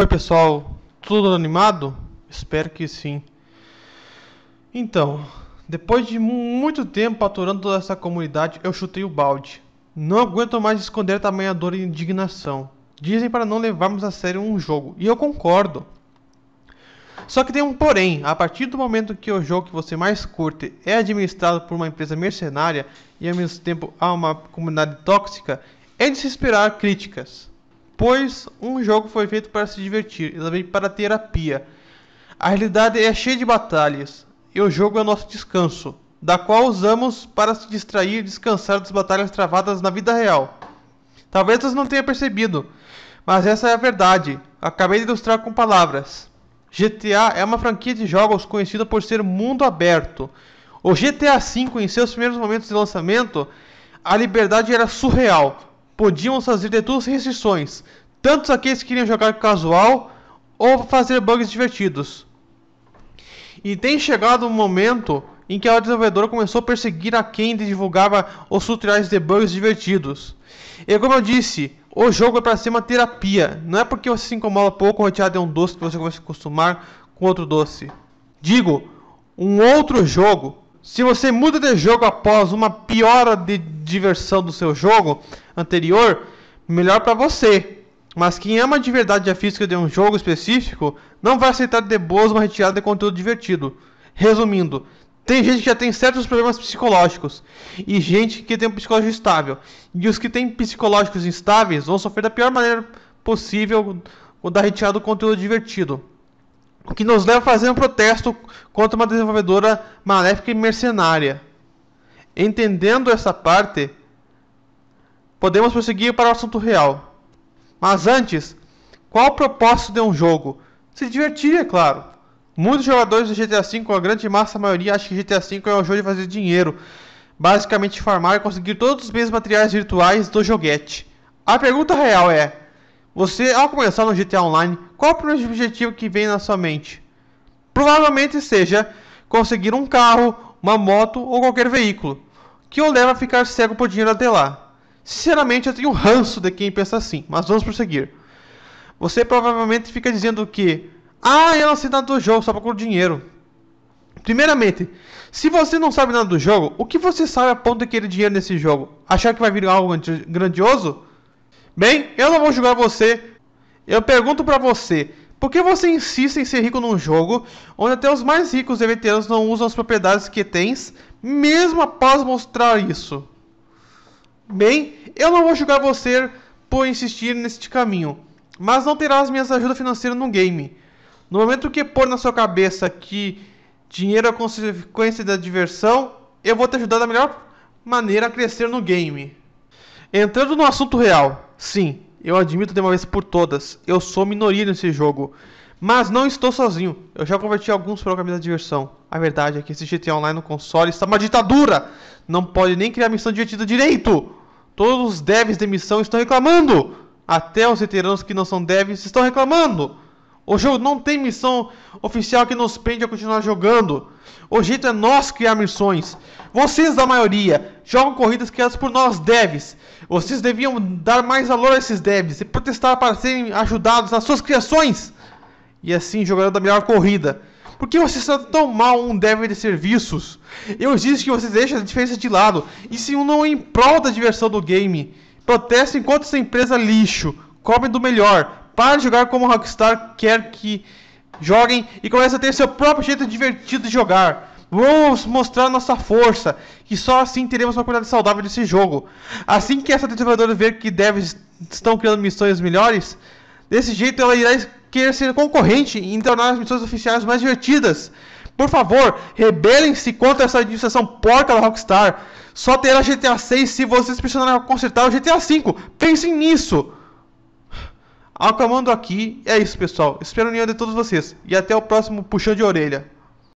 Oi pessoal, tudo animado? Espero que sim. Então, depois de muito tempo aturando toda essa comunidade, eu chutei o balde. Não aguento mais esconder tamanha dor e indignação. Dizem para não levarmos a sério um jogo, e eu concordo. Só que tem um porém, a partir do momento que o jogo que você mais curte é administrado por uma empresa mercenária e ao mesmo tempo há uma comunidade tóxica, é de se esperar críticas pois um jogo foi feito para se divertir e também para terapia. A realidade é cheia de batalhas e o jogo é o nosso descanso, da qual usamos para se distrair e descansar das batalhas travadas na vida real. Talvez você não tenha percebido, mas essa é a verdade. Acabei de ilustrar com palavras. GTA é uma franquia de jogos conhecida por ser mundo aberto. O GTA V, em seus primeiros momentos de lançamento, a liberdade era surreal podiam fazer de duas restrições, tanto aqueles que queriam jogar casual ou fazer bugs divertidos. E tem chegado um momento em que a desenvolvedora começou a perseguir a quem divulgava os tutoriais de bugs divertidos. E como eu disse, o jogo é para ser uma terapia, não é porque você se incomoda pouco rodeado de é um doce que você começa a acostumar com outro doce. Digo, um outro jogo se você muda de jogo após uma piora de diversão do seu jogo anterior, melhor para você. Mas quem ama de verdade a física de um jogo específico não vai aceitar de boas uma retirada de conteúdo divertido. Resumindo, tem gente que já tem certos problemas psicológicos e gente que tem um psicológico estável. E os que têm psicológicos instáveis vão sofrer da pior maneira possível com da retirada do conteúdo divertido. O que nos leva a fazer um protesto contra uma desenvolvedora maléfica e mercenária. Entendendo essa parte, podemos prosseguir para o assunto real. Mas antes, qual o propósito de um jogo? Se divertir, é claro. Muitos jogadores do GTA V, a grande massa a maioria, acha que GTA V é um jogo de fazer dinheiro. Basicamente farmar e conseguir todos os mesmos materiais virtuais do joguete. A pergunta real é: você, ao começar no GTA Online, qual é o primeiro objetivo que vem na sua mente? Provavelmente seja conseguir um carro, uma moto ou qualquer veículo, que o leva a ficar cego por dinheiro até lá. Sinceramente, eu tenho ranço de quem pensa assim, mas vamos prosseguir. Você provavelmente fica dizendo que, ah, eu não sei nada do jogo só procuro dinheiro. Primeiramente, se você não sabe nada do jogo, o que você sabe a ponto de querer dinheiro nesse jogo? Achar que vai vir algo grandioso? Bem, eu não vou julgar você. Eu pergunto para você, por que você insiste em ser rico num jogo onde até os mais ricos e veteranos não usam as propriedades que tens, mesmo após mostrar isso? Bem, eu não vou julgar você por insistir neste caminho, mas não terás minhas ajudas financeiras no game. No momento que pôr na sua cabeça que dinheiro é consequência da diversão, eu vou te ajudar da melhor maneira a crescer no game. Entrando no assunto real, Sim, eu admito de uma vez por todas, eu sou minoria nesse jogo. Mas não estou sozinho, eu já converti alguns programas de diversão. A verdade é que esse GTA Online no console está uma ditadura! Não pode nem criar missão divertida direito! Todos os devs de missão estão reclamando! Até os veteranos que não são devs estão reclamando! O jogo não tem missão oficial que nos pende a continuar jogando. O jeito é nós criar missões. Vocês, da maioria, jogam corridas criadas por nós devs. Vocês deviam dar mais valor a esses devs e protestar para serem ajudados nas suas criações. E assim jogarão da melhor corrida. Por que vocês são tão mal um dev de serviços? Eu exijo que vocês deixem a diferença de lado e se unam em prol da diversão do game. Protestem contra essa empresa lixo. Cobre do melhor para de jogar como Rockstar quer que joguem e comece a ter seu próprio jeito divertido de jogar. Vamos mostrar nossa força, que só assim teremos uma qualidade saudável desse jogo. Assim que essa desenvolvedora ver que devs estão criando missões melhores, desse jeito ela irá querer ser concorrente e tornar as missões oficiais mais divertidas. Por favor, rebelem-se contra essa administração porca da Rockstar. Só terá GTA 6 se vocês precisarem a consertar o GTA 5. Pensem nisso! Acabando aqui, é isso pessoal. Espero a união de todos vocês. E até o próximo puxão de orelha.